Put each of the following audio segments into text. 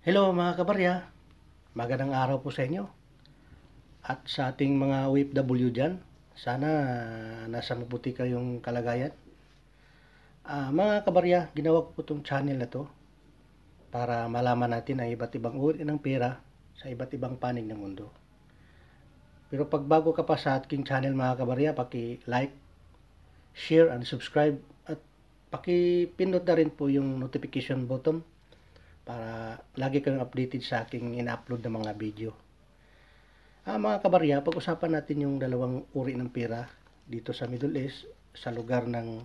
Hello mga kabarya, magandang araw po sa inyo at sa ating mga OFW dyan. Sana nasa mabuti kayong kalagayan. Uh, mga kabarya, ginawa ko po itong channel na to para malaman natin ang iba't ibang uri ng pera sa iba't ibang panig ng mundo. Pero pag bago ka pa sa ating channel mga kabarya, paki-like, share, and subscribe at paki-pindot na rin po yung notification button para lagi kang updated sa aking in upload na mga video. Ah, mga kabarya, pag-usapan natin yung dalawang uri ng pera dito sa Middle East sa lugar ng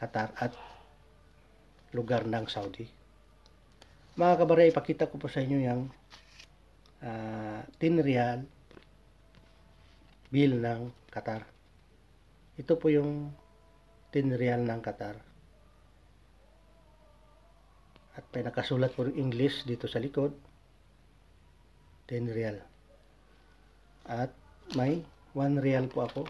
Qatar at lugar ng Saudi. Mga kabarya, ipakita ko po sa inyo yung uh, ah, 10 real bill ng Qatar. Ito po yung 10 real ng Qatar at may nakasulat po ng English dito sa likod 10 real at may 1 real po ako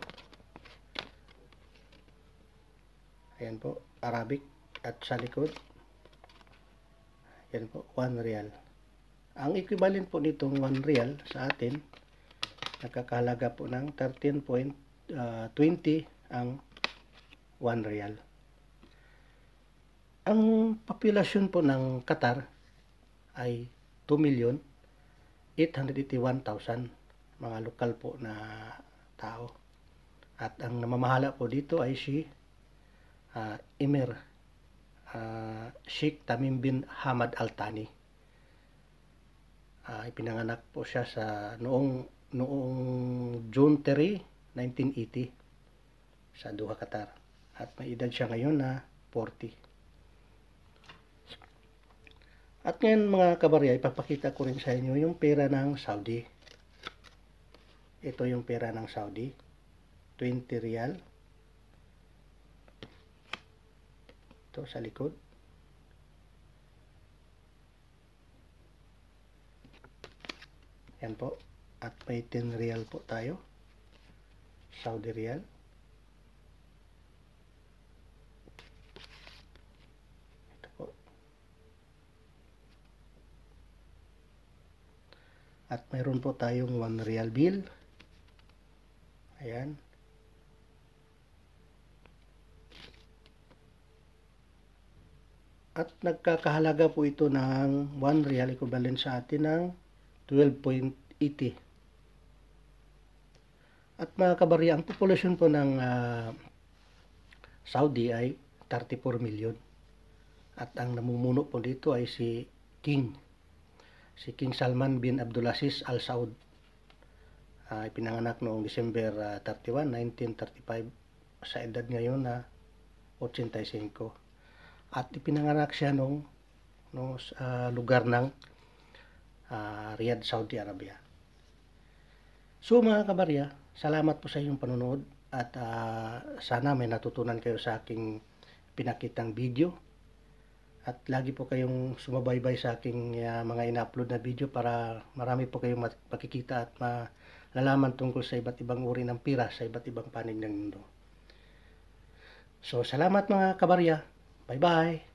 ayan po Arabic at sa likod ayan po 1 real ang equivalent po nitong 1 real sa atin nakakahalaga po ng 13.20 ah, ang 1 real ang populasyon po ng Qatar ay 2 million 881,000 mga lokal po na tao. At ang namamahala po dito ay si uh, Emir uh, Sheikh Tamim bin Hamad Al Thani. Uh, ah, ipinanganak po siya sa noong noong June 3, 1980 sa Doha, Qatar. At may edad siya ngayon na 40. At ngayon mga kabarya, ipapakita ko rin sa inyo yung pera ng Saudi. Ito yung pera ng Saudi. 20 real. Ito sa likod. Yan po. At may 10 real po tayo. Saudi real. At mayroon po tayong 1 real bill. Ayan. At nagkakahalaga po ito ng 1 real equivalent sa atin ng 12.80. At mga kabarya, ang population po ng uh, Saudi ay 34 million. At ang namumuno po dito ay si King si King Salman bin Abdulaziz Al Saud. Uh, ah, ipinanganak noong December uh, 31, 1935 sa edad ngayon na ah, 85. At ipinanganak siya noong no, sa uh, lugar ng uh, Riyadh, Saudi Arabia. So mga kabarya, salamat po sa inyong panonood at uh, sana may natutunan kayo sa aking pinakitang video at lagi po kayong sumabaybay sa aking uh, mga ina-upload na video para marami po kayong makikita at malalaman tungkol sa iba't ibang uri ng pira sa iba't ibang panig ng mundo. So, salamat mga kabarya. Bye-bye!